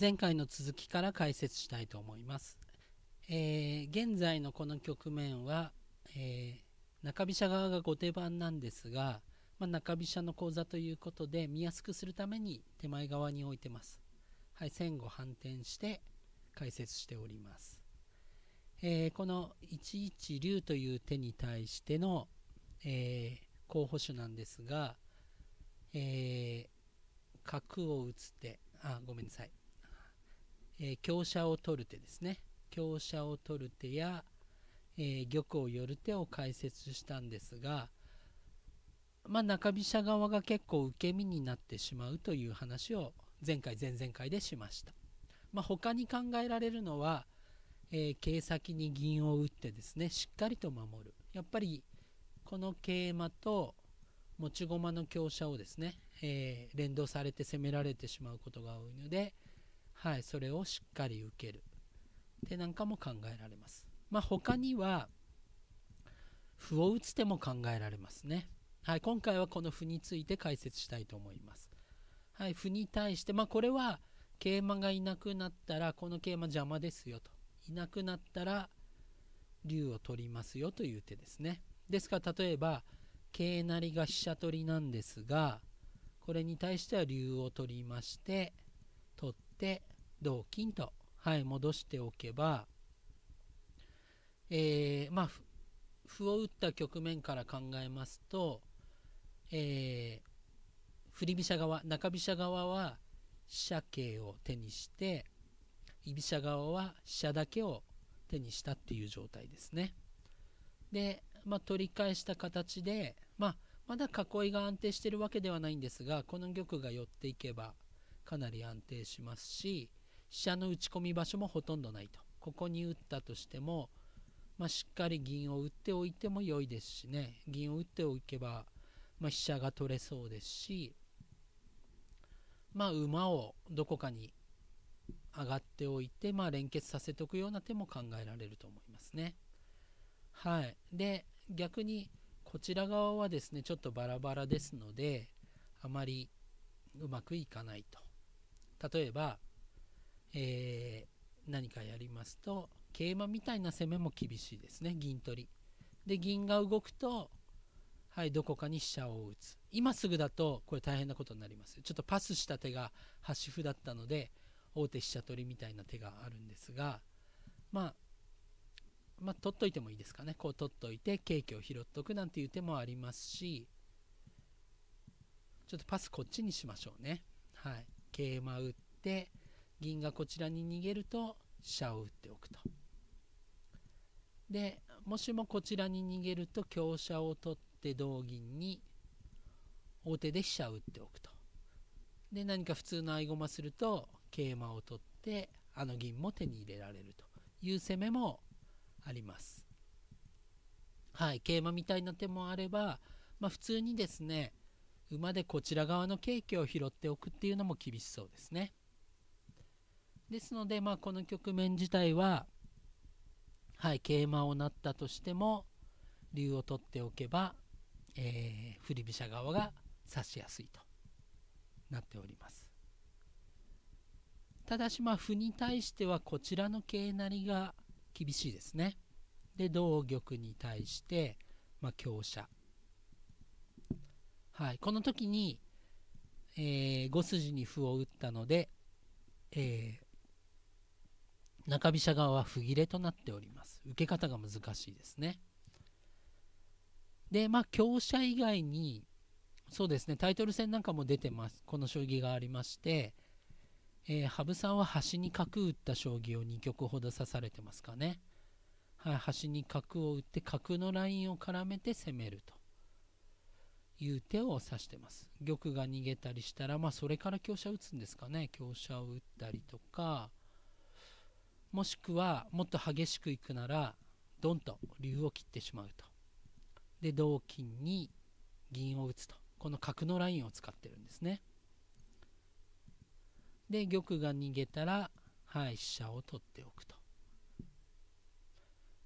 前回の続きから解説したいと思います。えー、現在のこの局面は、えー、中飛車側が後手番なんですが、まあ、中飛車の講座ということで見やすくするために手前側に置いてます。はい、線後反転して解説しております。えー、この1一竜という手に対しての、え候補手なんですが、え角を打つ手あごめんなさいえー、強を取る手ですね香車を取る手や、えー、玉を寄る手を解説したんですが、まあ、中飛車側が結構受け身になってしまうという話を前回前々回でしました、まあ、他に考えられるのは、えー、桂先に銀を打ってですねしっかりと守るやっぱりこの桂馬と持ち駒の香車をですね、えー、連動されて攻められてしまうことが多いので、はい、それをしっかり受けるってなんかも考えられます。まあ、他には歩を打つ手も考えられますね。はい、今回はこの歩について解説したいと思います。はい、歩に対して、まあ、これは桂馬がいなくなったらこの桂馬邪魔ですよといなくなったら竜を取りますよという手ですね。ですから例えば桂成が飛車取りなんですがこれに対しては竜を取りまして取って同金と、はい、戻しておけば、えー、まあ、歩を打った局面から考えますと、えー、振り飛車側、中飛車側は飛車形を手にして、居飛車側は飛車だけを手にしたっていう状態ですね。で、まあ、取り返した形で、まあ、まだ囲いが安定してるわけではないんですが、この玉が寄っていけばかなり安定しますし、飛車の打ち込み場所もほとんどないとここに打ったとしても、まあ、しっかり銀を打っておいても良いですしね銀を打っておけば、まあ、飛車が取れそうですし、まあ、馬をどこかに上がっておいて、まあ、連結させておくような手も考えられると思いますね。はい、で逆にこちら側はですねちょっとバラバラですのであまりうまくいかないと。例えばえー、何かやりますと桂馬みたいな攻めも厳しいですね銀取りで銀が動くとはいどこかに飛車を打つ今すぐだとこれ大変なことになりますちょっとパスした手が端歩だったので大手飛車取りみたいな手があるんですがまあまあ、取っといてもいいですかねこう取っといてケーキを拾っとくなんていう手もありますしちょっとパスこっちにしましょうねはい桂馬打って銀がこちらに逃げると飛車を打っておくと。でもしもこちらに逃げると香車を取って同銀に王手で飛車を打っておくと。で何か普通の合駒すると桂馬を取ってあの銀も手に入れられるという攻めもあります。はい、桂馬みたいな手もあれば、まあ、普通にですね馬でこちら側のケーキを拾っておくっていうのも厳しそうですね。ですので、まあ、この局面自体は、はい、桂馬を成ったとしても竜を取っておけば、えー、振り飛車側が指しやすいとなっておりますただしまあ歩に対してはこちらの桂成りが厳しいですねで同玉に対して、まあ、香車はいこの時に、えー、5筋に歩を打ったので、えー、中飛車側は不切れとなっております受け方が難しいですねでまあ強者以外にそうですねタイトル戦なんかも出てますこの将棋がありましてえー、羽生さんは端に角打った将棋を2局ほど指されてますかね、はい、端に角を打って角のラインを絡めて攻めるという手を指してます玉が逃げたりしたら、まあ、それから香車打つんですかね香車を打ったりとかもしくはもっと激しくいくならドンと竜を切ってしまうとで同金に銀を打つとこの角のラインを使ってるんですねで玉が逃げたらはい飛車を取っておくと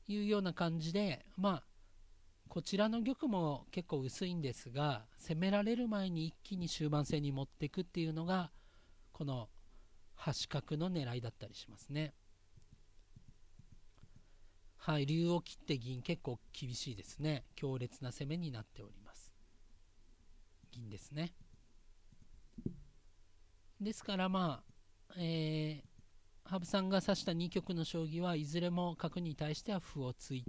いうような感じでまあこちらの玉も結構薄いんですが攻められる前に一気に終盤戦に持っていくっていうのがこの端角の狙いだったりしますね。はい竜を切って銀結構厳しいですね強烈な攻めになっております銀ですねですからまあえー、羽生さんが指した2局の将棋はいずれも角に対しては歩を突い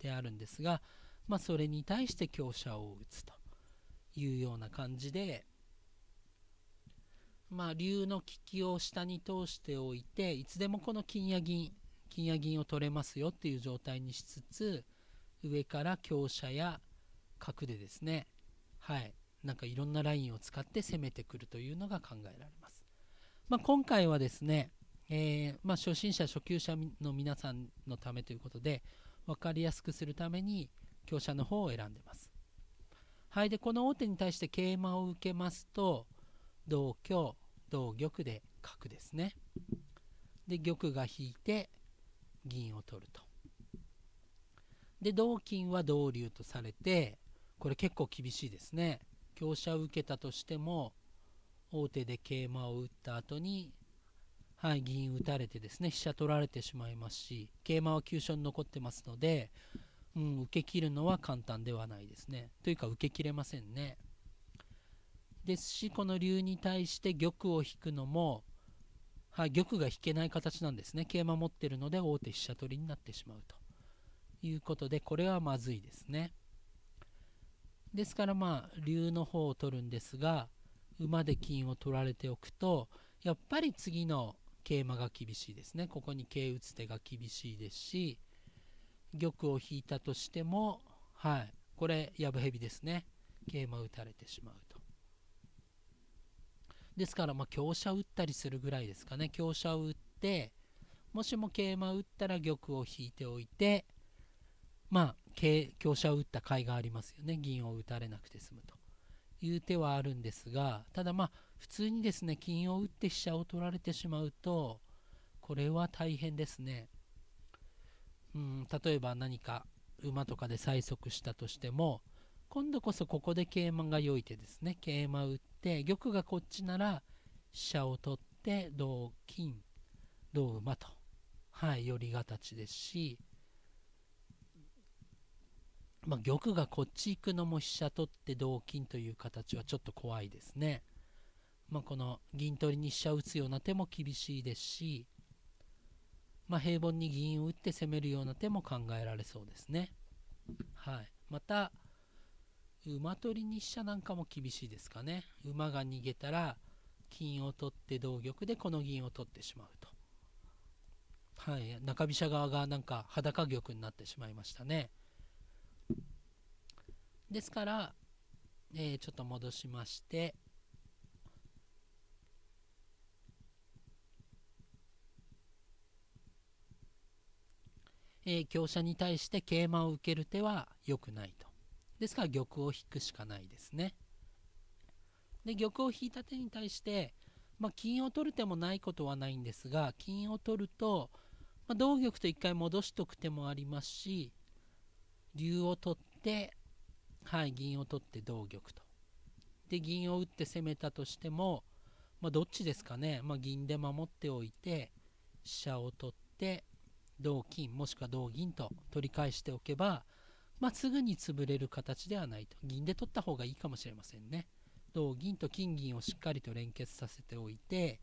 てあるんですが、まあ、それに対して香車を打つというような感じで、まあ、竜の利きを下に通しておいていつでもこの金や銀金や銀を取れますよっていう状態にしつつ上から強者や角でですねはいなんかいろんなラインを使って攻めてくるというのが考えられます、まあ、今回はですね、えー、まあ、初心者初級者の皆さんのためということで分かりやすくするために強者の方を選んでますはいでこの王手に対して桂馬を受けますと同香同玉で角ですねで玉が引いて銀を取るとで同金は同竜とされてこれ結構厳しいですね香車を受けたとしても王手で桂馬を打った後にはい銀打たれてですね飛車取られてしまいますし桂馬は急所に残ってますので、うん、受け切るのは簡単ではないですねというか受けきれませんねですしこの竜に対して玉を引くのもはい、玉が引けない形なんですね桂馬持ってるので大手飛車取りになってしまうということでこれはまずいですねですからまあ竜の方を取るんですが馬で金を取られておくとやっぱり次の桂馬が厳しいですねここに桂打つ手が厳しいですし玉を引いたとしてもはいこれやぶ蛇ですね桂馬打たれてしまうとですから、まあ、香車打ったりするぐらいですかね。香車を打って、もしも桂馬打ったら玉を引いておいて、まあ、香車を打った甲斐がありますよね。銀を打たれなくて済むという手はあるんですが、ただまあ、普通にですね、金を打って飛車を取られてしまうと、これは大変ですね。うん、例えば何か馬とかで催促したとしても、今度こそここで桂馬が良い手ですね桂馬打って玉がこっちなら飛車を取って同金同馬とはい寄り形ですし、まあ、玉がこっち行くのも飛車取って同金という形はちょっと怖いですね、まあ、この銀取りに飛車打つような手も厳しいですし、まあ、平凡に銀を打って攻めるような手も考えられそうですねはいまた馬取りに飛車なんかも厳しいですかね馬が逃げたら金を取って同玉でこの銀を取ってしまうとはい中飛車側がなんか裸玉になってしまいましたねですから、えー、ちょっと戻しましてえー、強者に対して桂馬を受ける手は良くないと。ですから玉を引くしかないですね。で玉を引いた手に対して、まあ、金を取る手もないことはないんですが金を取ると、まあ、同玉と一回戻しとく手もありますし竜を取ってはい銀を取って同玉と。で銀を打って攻めたとしても、まあ、どっちですかね、ま銀で守っておいて飛車を取って同金もしくは同銀と取り返しておけばまあ、すぐに潰れる形ではないと銀で取った方がいいかもしれませんね同銀と金銀をしっかりと連結させておいて、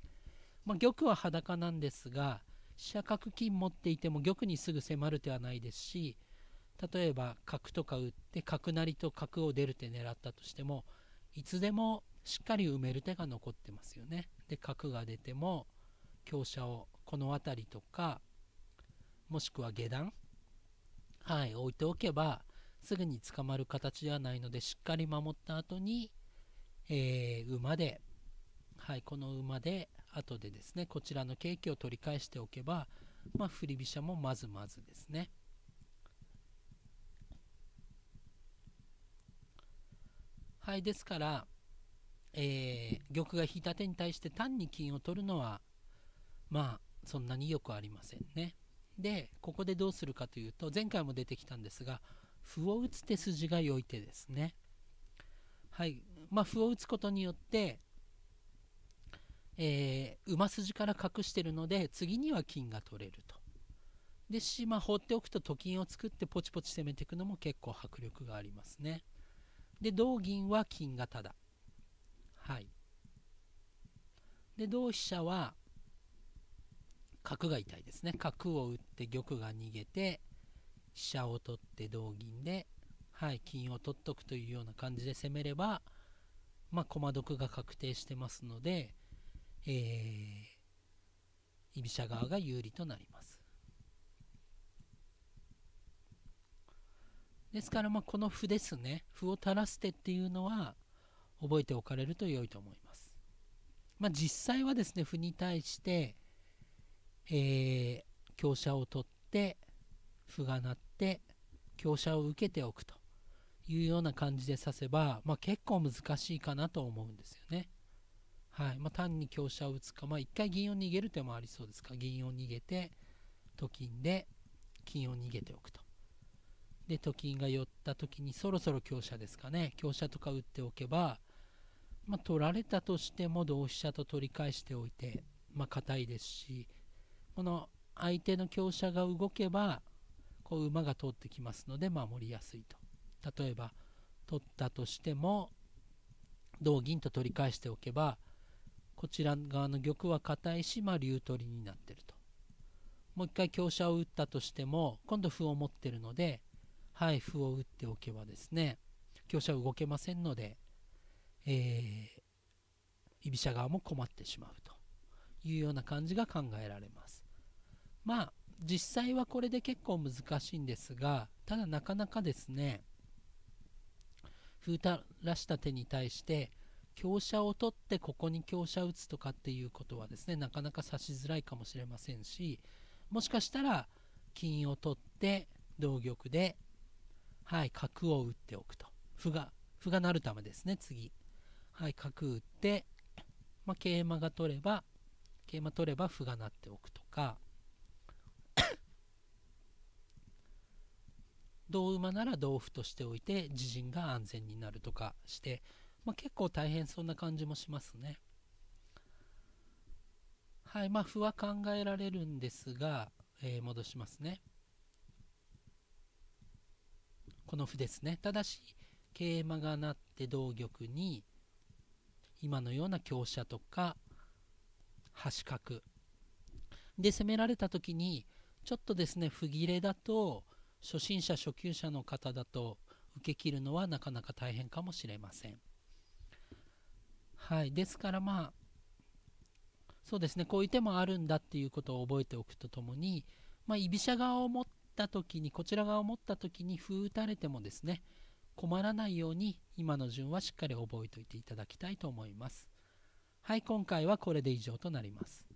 まあ、玉は裸なんですが飛車角金持っていても玉にすぐ迫る手はないですし例えば角とか打って角成りと角を出る手狙ったとしてもいつでもしっかり埋める手が残ってますよね。で角が出ても香車をこの辺りとかもしくは下段はい、置いておけばすぐに捕まる形ではないのでしっかり守った後に、えー、馬で、はい、この馬で後でですねこちらのケーキを取り返しておけば、まあ、振り飛車もまずまずですね。はいですから、えー、玉が引いた手に対して単に金を取るのはまあそんなによくありませんね。でここでどうするかというと前回も出てきたんですが歩を打つ手筋が良い手ですねはいまあ、歩を打つことによってえー、馬筋から隠してるので次には金が取れると。ですし、まあ、放っておくとと金を作ってポチポチ攻めていくのも結構迫力がありますね。で同銀は金がただ。はい。で同飛車は角が痛いですね角を打って玉が逃げて飛車を取って同銀で、はい、金を取っとくというような感じで攻めれば、まあ、駒得が確定してますので、えー、居飛車側が有利となりますですからまあこの歩ですね歩を垂らす手っていうのは覚えておかれると良いと思いますまあ実際はですね歩に対してえー、香車を取って歩が鳴って香車を受けておくというような感じで指せば、まあ、結構難しいかなと思うんですよね。はいまあ、単に香車を打つか、まあ、一回銀を逃げる手もありそうですか銀を逃げてと金で金を逃げておくと。でと金が寄った時にそろそろ香車ですかね香車とか打っておけば、まあ、取られたとしても同飛車と取り返しておいてまあ硬いですしこの相手の強者が動けばこう馬が通ってきますので守りやすいと例えば取ったとしても同銀と取り返しておけばこちら側の玉は硬いし、まあ、竜取りになってるともう一回香車を打ったとしても今度歩を持ってるのではい歩を打っておけばですね香車動けませんので、えー、居飛車側も困ってしまうというような感じが考えられますまあ実際はこれで結構難しいんですがただなかなかですね歩たらした手に対して香車を取ってここに香車打つとかっていうことはですねなかなか指しづらいかもしれませんしもしかしたら金を取って同玉ではい角を打っておくと歩が歩が成るためですね次はい角打って、まあ、桂馬が取れば桂馬取れば歩が成っておくとか同馬なら同歩としておいて自陣が安全になるとかして、まあ、結構大変そうな感じもしますね。はいまあ歩は考えられるんですが、えー、戻しますね。この歩ですね。ただし桂馬が成って同玉に今のような香車とか端角で攻められた時にちょっとですね歩切れだと初心者初級者の方だと受け切るのはなかなか大変かもしれません。はい、ですからまあそうですねこういう手もあるんだっていうことを覚えておくとともに、まあ、居飛車側を持った時にこちら側を持った時に歩打たれてもですね困らないように今の順はしっかり覚えておいていただきたいと思います。はい今回はこれで以上となります。